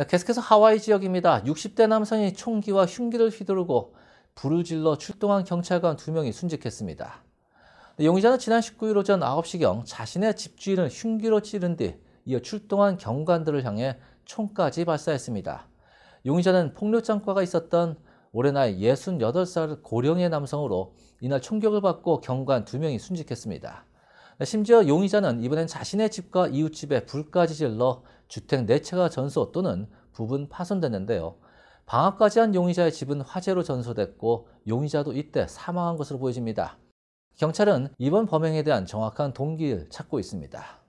네, 계속해서 하와이 지역입니다. 60대 남성이 총기와 흉기를 휘두르고 불을 질러 출동한 경찰관 2명이 순직했습니다. 네, 용의자는 지난 19일 오전 9시경 자신의 집주인을 흉기로 찌른 뒤 이어 출동한 경관들을 향해 총까지 발사했습니다. 용의자는 폭력장과가 있었던 올해 나이 68살 고령의 남성으로 이날 총격을 받고 경관 2명이 순직했습니다. 네, 심지어 용의자는 이번엔 자신의 집과 이웃집에 불까지 질러 주택 4채가 전소 또는 부분 파손됐는데요. 방학까지 한 용의자의 집은 화재로 전소됐고 용의자도 이때 사망한 것으로 보여집니다. 경찰은 이번 범행에 대한 정확한 동기를 찾고 있습니다.